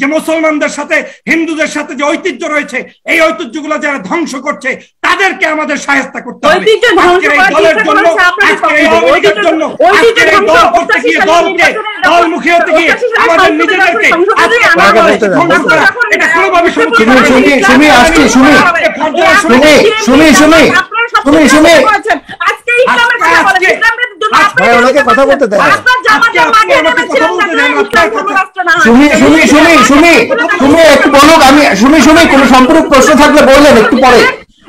যে মুসলমানদের সাথে হিন্দুদের সাথে যে ঐতিহ্য রয়েছে এই ঐতিহ্যগুলো যারা ধ্বংস করছে তাদেরকে আমাদের সাহায্য করতে হবে দল মুখী হতে গিয়ে আমাদের নিজেদেরকে আজকে ইসলামের ভাই ওনাকে কথা বলতে দেয় শুনি শুনি শুনি শুনি একটু বলুক আমি শুনি শুনি কোনো সম্পূর্ণ প্রশ্ন থাকলে বললেন একটু পরে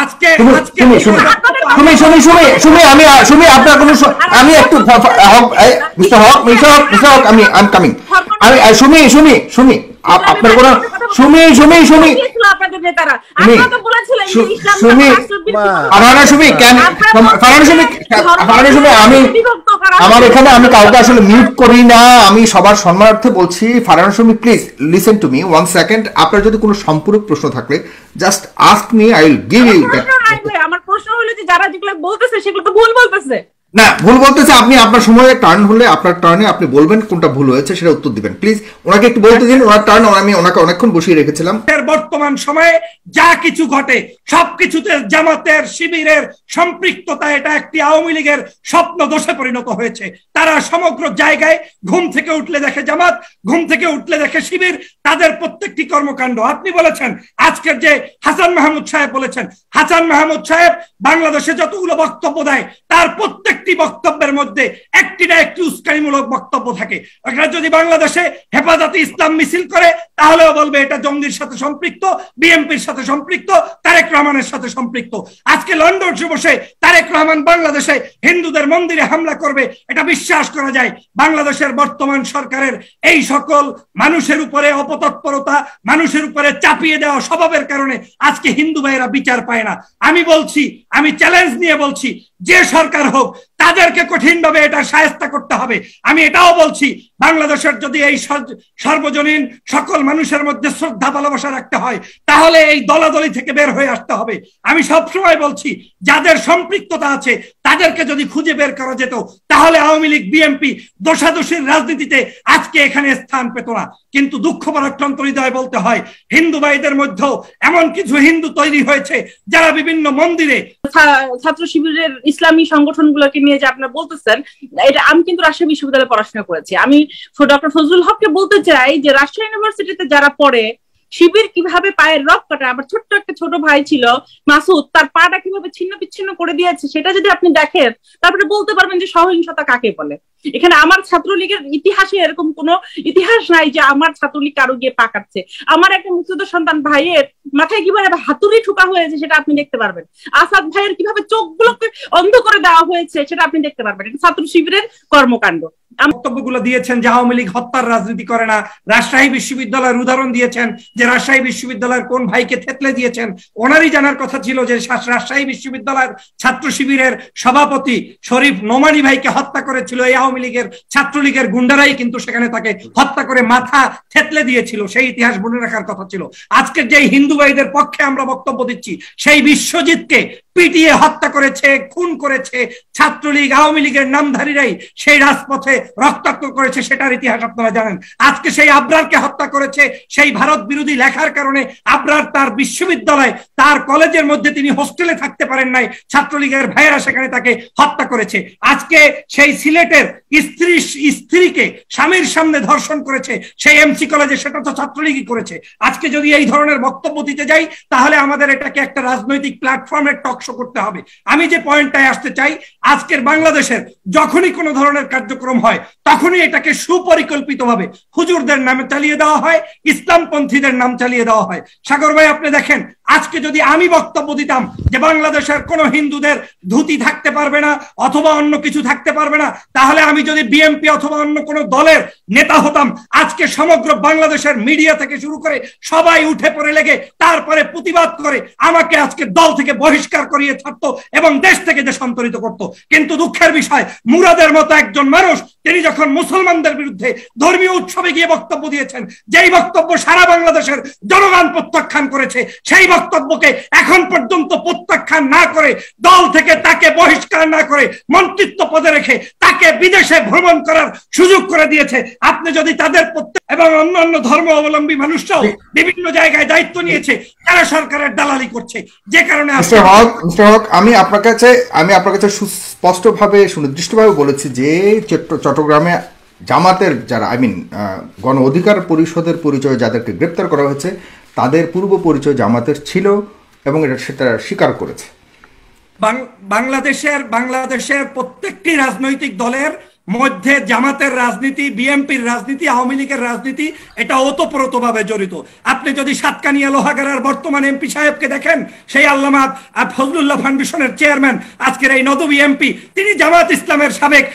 শুনি শুনি শুনি আমি শুনি আপনার কোনো আমি একটু হক আমি কামিং আমি শুনি শুনি শুনি আপনার কোনো সুমি সুমি সুমি এখানে আমি কাউকে আসলে মিউট করি না আমি সবার সম্মানার্থে বলছি প্লিজ লিসেন ওয়ান সেকেন্ড আপনার যদি কোনো সম্পূরক প্রশ্ন থাকলে just ask me I will give you আমার প্রশ্ন হলো যে যারা যেগুলো বলতেছে সেগুলো তো ভুল বলতেছে না ভুল বলতেছে আপনি আপনার সময় টার্ন হলে আপনার টার্নে আপনি বলবেন কোনটা ভুল হয়েছে সেটা উত্তর দিবেন প্লিজ ওনাকে একটু বলতে দিন ওনার টার্ন আমি ওনাকে অনেকক্ষণ বসিয়ে রেখেছিলাম বর্তমান সময়ে যা কিছু ঘটে সবকিছুতে জামাতের শিবিরের সম্পৃক্ততা এটা একটি আওয়ামী লীগের স্বপ্ন দোষে পরিণত হয়েছে তারা সমগ্র জায়গায় ঘুম থেকে উঠলে দেখে জামাত ঘুম থেকে উঠলে দেখে শিবির তাদের প্রত্যেকটি কর্মকাণ্ড আপনি বলেছেন আজকের যে হাসান মাহমুদ সাহেব বলেছেন হাসান মাহমুদ সাহেব বাংলাদেশে যতগুলো বক্তব্য দেয় তার প্রত্যেকটি বক্তব্যের মধ্যে একটি না একটি উস্কানিমূলক বক্তব্য থাকে এখানে যদি বাংলাদেশে হেফাজতে ইসলাম মিছিল করে তাহলেও বলবে এটা জঙ্গির সাথে সম্পৃক্ত বিএমপির সাথে সম্পৃক্ত তারেক রহমানের সাথে সম্পৃক্ত আজকে লন্ডন বসে তারেক রহমান বাংলাদেশে হিন্দুদের মন্দিরে হামলা করবে এটা বিশ্বাস করা যায় বাংলাদেশের বর্তমান সরকারের এই সকল মানুষের উপরে অপতৎপরতা মানুষের উপরে চাপিয়ে দেওয়া স্বভাবের কারণে আজকে হিন্দু ভাইয়েরা বিচার পায় না আমি বলছি আমি চ্যালেঞ্জ নিয়ে বলছি যে সরকার হোক তাদেরকে কঠিনভাবে এটা সায়স্তা করতে হবে আমি এটাও বলছি বাংলাদেশের যদি এই সর্বজনীন সকল মানুষের মধ্যে শ্রদ্ধা ভালোবাসা রাখতে হয় তাহলে এই দলাদলি থেকে বের হয়ে আসতে হবে আমি সবসময় বলছি যাদের সম্পৃক্ততা আছে তাদেরকে যদি খুঁজে বের করা যেত তাহলে আওয়ামী লীগ বিএনপি দোষাদোষীর রাজনীতিতে আজকে এখানে স্থান পেত না কিন্তু দুঃখ পরাক্রান্ত হৃদয় বলতে হয় হিন্দু ভাইদের মধ্যেও এমন কিছু হিন্দু তৈরি হয়েছে যারা বিভিন্ন মন্দিরে ছাত্র শিবিরের ইসলামী সংগঠনগুলোকে নিয়ে নিয়ে যে আপনারা বলতেছেন এটা আমি কিন্তু রাজশাহী বিশ্ববিদ্যালয়ে পড়াশোনা করেছি আমি ডক্টর ফজলুল হককে বলতে চাই যে রাজশাহী ইউনিভার্সিটিতে যারা পড়ে শিবির কিভাবে পায়ের রক কাটা আমার ছোট্ট একটা ছোট ভাই ছিল মাসুদ তার পাটা কিভাবে ছিন্ন বিচ্ছিন্ন করে দিয়েছে সেটা যদি আপনি দেখেন তারপরে বলতে পারবেন যে সহিংসতা কাকে বলে এখানে আমার ছাত্রলীগের ইতিহাসে এরকম কোন ইতিহাস নাই যে আমার ছাত্রলীগ কারো গিয়ে পাকাচ্ছে আমার একটা মুক্তিযুদ্ধ সন্তান ভাইয়ের মাথায় কিভাবে হাতুড়ি ঠুকা হয়েছে সেটা আপনি দেখতে পারবেন আসাদ ভাইয়ের কিভাবে চোখগুলোকে অন্ধ করে দেওয়া হয়েছে সেটা আপনি দেখতে পারবেন এটা ছাত্র শিবিরের কর্মকাণ্ড বক্তব্য গুলো দিয়েছেন যে আওয়ামী লীগ হত্যার রাজনীতি করে না রাজশাহী বিশ্ববিদ্যালয়ের উদাহরণ দিয়েছেন যে রাজশাহী বিশ্ববিদ্যালয়ের কোন ভাইকে থেতলে দিয়েছেন ওনারই জানার কথা ছিল যে রাজশাহী বিশ্ববিদ্যালয়ের ছাত্র শিবিরের সভাপতি শরীফ নোমানি ভাইকে হত্যা করেছিল এই আওয়ামী লীগের ছাত্রলীগের গুন্ডারাই কিন্তু সেখানে তাকে হত্যা করে মাথা থেতলে দিয়েছিল সেই ইতিহাস মনে রাখার কথা ছিল আজকের যে হিন্দু বিদ্রোহীদের পক্ষে আমরা বক্তব্য দিচ্ছি সেই বিশ্বজিৎকে পিটিয়ে হত্যা করেছে খুন করেছে ছাত্রলীগ আওয়ামী লীগের নামধারীরাই সেই রাজপথে রক্তাক্ত করেছে সেটার ইতিহাস আপনারা জানেন আজকে সেই আব্রারকে হত্যা করেছে সেই ভারত বিরোধী লেখার কারণে আব্রার তার বিশ্ববিদ্যালয় তার কলেজের মধ্যে তিনি হোস্টেলে থাকতে পারেন নাই ছাত্রলীগের ভাইয়েরা সেখানে তাকে হত্যা করেছে আজকে সেই সিলেটের স্ত্রী স্ত্রীকে স্বামীর সামনে ধর্ষণ করেছে সেই এমসি কলেজে সেটা তো ছাত্রলীগই করেছে আজকে যদি এই ধরনের বক্তব্য দিতে যাই তাহলে আমাদের এটাকে একটা রাজনৈতিক প্ল্যাটফর্মের টক বাক্স করতে হবে আমি যে পয়েন্টটায় আসতে চাই আজকের বাংলাদেশের যখনই কোনো ধরনের কার্যক্রম হয় তখনই এটাকে সুপরিকল্পিতভাবে হুজুরদের নামে চালিয়ে দেওয়া হয় ইসলামপন্থীদের নাম চালিয়ে দেওয়া হয় সাগর ভাই আপনি দেখেন আজকে যদি আমি বক্তব্য দিতাম যে বাংলাদেশের কোন হিন্দুদের ধুতি থাকতে পারবে না অথবা অন্য কিছু থাকতে পারবে না তাহলে আমি যদি বিএনপি অথবা অন্য কোন দলের নেতা হতাম আজকে সমগ্র বাংলাদেশের মিডিয়া থেকে শুরু করে সবাই উঠে পড়ে লেগে তারপরে প্রতিবাদ করে আমাকে আজকে দল থেকে বহিষ্কার করিয়ে ছাড়তো এবং দেশ থেকে দেশান্তরিত করত কিন্তু দুঃখের বিষয় মুরাদের মতো একজন মানুষ তিনি যখন মুসলমানদের বিরুদ্ধে ধর্মীয় উৎসবে গিয়ে বক্তব্য দিয়েছেন যেই বক্তব্য সারা বাংলাদেশের জনগণ প্রত্যাখ্যান করেছে সেই বক্তব্যকে এখন পর্যন্ত প্রত্যাখ্যান না করে দল থেকে তাকে বহিষ্কার না করে মন্ত্রিত্ব পদে রেখে তাকে বিদেশে ভ্রমণ করার সুযোগ করে দিয়েছে আপনি যদি তাদের এবং অন্যান্য ধর্ম অবলম্বী মানুষরাও বিভিন্ন জায়গায় দায়িত্ব নিয়েছে তারা সরকারের দালালি করছে যে কারণে হক মিস্টার হক আমি আপনার কাছে আমি আপনার কাছে সুস্পষ্টভাবে সুনির্দিষ্টভাবে বলেছি যে চট্টগ্রামে জামাতের যারা আই মিন গণ অধিকার পরিষদের পরিচয় যাদেরকে গ্রেপ্তার করা হয়েছে তাদের পূর্ব পরিচয় জামাতের ছিল এবং এটা সেটা স্বীকার করেছে বাংলাদেশের বাংলাদেশের প্রত্যেকটি রাজনৈতিক দলের মধ্যে জামাতের রাজনীতি বিএনপির রাজনীতি আওয়ামী লীগের রাজনীতি এটা ভাবে জড়িত আপনি যদি সাতকানিয়া লোহাগারার বর্তমান এমপি সাহেবকে দেখেন সেই আল্লামা ফজলুল্লাহ ফাউন্ডেশনের চেয়ারম্যান আজকের এই নদবী এমপি তিনি জামাত ইসলামের সাবেক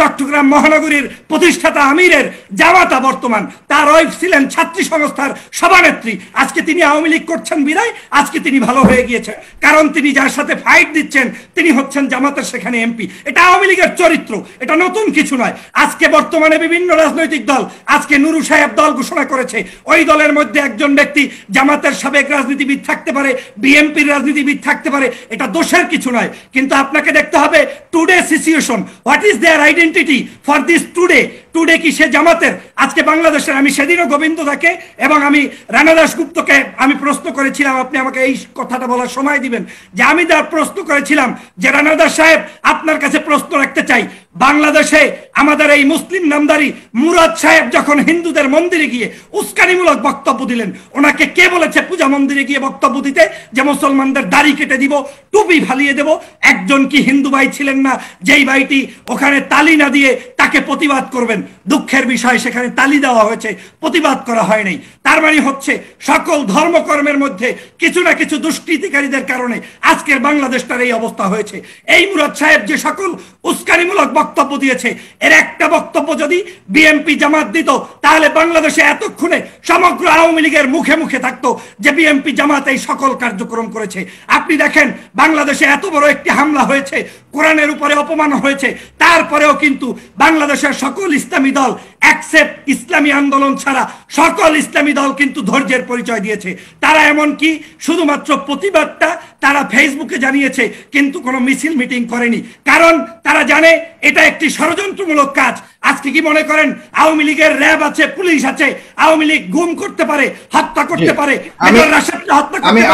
চট্টগ্রাম মহানগরীর প্রতিষ্ঠাতা আমিরের জামাতা বর্তমান তার ওই ছিলেন ছাত্রী সংস্থার সভানেত্রী আজকে তিনি আওয়ামী লীগ করছেন বিদায় আজকে তিনি ভালো হয়ে গিয়েছে কারণ তিনি যার সাথে ফাইট দিচ্ছেন তিনি হচ্ছেন জামাতের সেখানে এমপি এটা আওয়ামী লীগের চরিত্র এটা নতুন নতুন কিছু নয় আজকে বর্তমানে বিভিন্ন রাজনৈতিক দল আজকে নুরু সাহেব দল ঘোষণা করেছে ওই দলের মধ্যে একজন ব্যক্তি জামাতের সাবেক রাজনীতিবিদ থাকতে পারে বিএনপির রাজনীতিবিদ থাকতে পারে এটা দোষের কিছু নয় কিন্তু আপনাকে দেখতে হবে today situation what is their identity for this today today কি সে জামাতের আজকে বাংলাদেশের আমি সেদিনও গোবিন্দ দাকে এবং আমি রানা দাসগুপ্তকে আমি প্রশ্ন করেছিলাম আপনি আমাকে এই কথাটা বলার সময় দিবেন যে আমি তার প্রশ্ন করেছিলাম যে রানা দাস সাহেব আপনার কাছে প্রশ্ন রাখতে চাই বাংলাদেশে আমাদের এই মুসলিম নামদারি মুরাদ সাহেব যখন হিন্দুদের মন্দিরে গিয়ে উস্কানিমূলক বক্তব্য দিলেন ওনাকে কে বলেছে পূজা মন্দিরে গিয়ে বক্তব্য দিতে যে মুসলমানদের দাড়ি কেটে দিব টুপি ফালিয়ে দেব একজন কি হিন্দু ভাই ছিলেন না যেই ভাইটি ওখানে তালি না দিয়ে তাকে প্রতিবাদ করবেন দুঃখের বিষয় সেখানে তালি দেওয়া হয়েছে প্রতিবাদ করা হয় নাই তার মানে হচ্ছে সকল ধর্মকর্মের মধ্যে কিছু না কিছু দুষ্কৃতিকারীদের কারণে আজকের বাংলাদেশটার এই অবস্থা হয়েছে এই মুরাদ সাহেব যে সকল উস্কানিমূলক বক্তব্য বক্তব্য দিয়েছে এর একটা বক্তব্য যদি বিএনপি জামাত দিত তাহলে বাংলাদেশে এতক্ষণে সমগ্র আওয়ামী লীগের মুখে মুখে থাকতো যে বিএনপি জামাত এই সকল কার্যক্রম করেছে আপনি দেখেন বাংলাদেশে এত বড় একটি হামলা হয়েছে কোরআনের উপরে অপমান হয়েছে তারপরেও কিন্তু বাংলাদেশের সকল ইসলামী দল অ্যাকসেপ্ট ইসলামী আন্দোলন ছাড়া সকল ইসলামী দল কিন্তু ধৈর্যের পরিচয় দিয়েছে তারা এমন কি শুধুমাত্র প্রতিবাদটা তারা ফেসবুকে জানিয়েছে কিন্তু কোনো মিছিল মিটিং করেনি কারণ তারা জানে এটা একটি ষড়যন্ত্রমূলক কাজ আজকে কি মনে করেন আওয়ামী লীগের র্যাব আছে পুলিশ আছে আওয়ামী লীগ গুম করতে পারে হত্যা করতে পারে আমি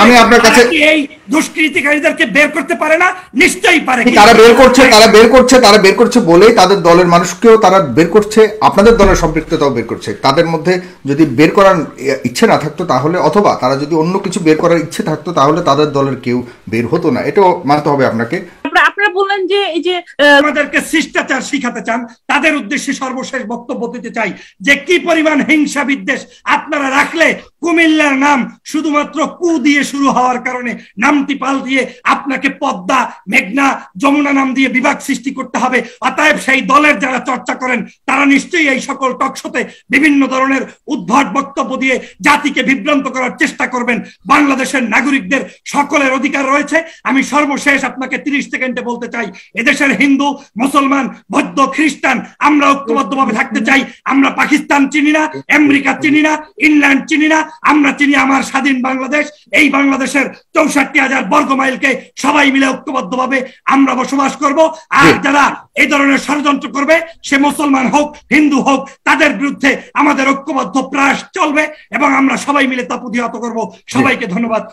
আমি আপনার কাছে এই দুষ্কৃতিকারীদেরকে বের করতে পারে না নিশ্চয়ই পারে তারা বের করছে তারা বের করছে তারা বের করছে বলেই তাদের দলের মানুষকেও তারা বের করছে আপনাদের দলের সম্পৃক্ততাও বের করছে তাদের মধ্যে যদি বের করার ইচ্ছে না থাকতো তাহলে অথবা তারা যদি অন্য কিছু বের করার ইচ্ছে থাকতো তাহলে তাদের দলের কেউ বের হতো না এটাও মানতে হবে আপনাকে তারপরে আপনারা বললেন যে এই যে আমাদেরকে শিষ্টাচার শিখাতে চান তাদের উদ্দেশ্যে সর্বশেষ বক্তব্য দিতে চাই যে কি পরিমাণ হিংসা বিদ্বেষ আপনারা রাখলে কুমিল্লার নাম শুধুমাত্র কু দিয়ে শুরু হওয়ার কারণে নামটি পাল দিয়ে আপনাকে পদ্মা মেঘনা যমুনা নাম দিয়ে বিভাগ সৃষ্টি করতে হবে অতএব সেই দলের যারা চর্চা করেন তারা নিশ্চয়ই এই সকল টকশোতে বিভিন্ন ধরনের উদ্ভট বক্তব্য দিয়ে জাতিকে বিভ্রান্ত করার চেষ্টা করবেন বাংলাদেশের নাগরিকদের সকলের অধিকার রয়েছে আমি সর্বশেষ আপনাকে তিরিশ থেকে সেকেন্ডে বলতে চাই এদেশের হিন্দু মুসলমান বৌদ্ধ খ্রিস্টান আমরা ঐক্যবদ্ধ ভাবে থাকতে চাই আমরা পাকিস্তান চিনি না আমেরিকা চিনি না ইংল্যান্ড চিনি না আমরা চিনি আমার স্বাধীন বাংলাদেশ এই বাংলাদেশের চৌষট্টি হাজার বর্গ মাইলকে সবাই মিলে ঐক্যবদ্ধ ভাবে আমরা বসবাস করব আর যারা এই ধরনের ষড়যন্ত্র করবে সে মুসলমান হোক হিন্দু হোক তাদের বিরুদ্ধে আমাদের ঐক্যবদ্ধ প্রয়াস চলবে এবং আমরা সবাই মিলে তা প্রতিহত করব সবাইকে ধন্যবাদ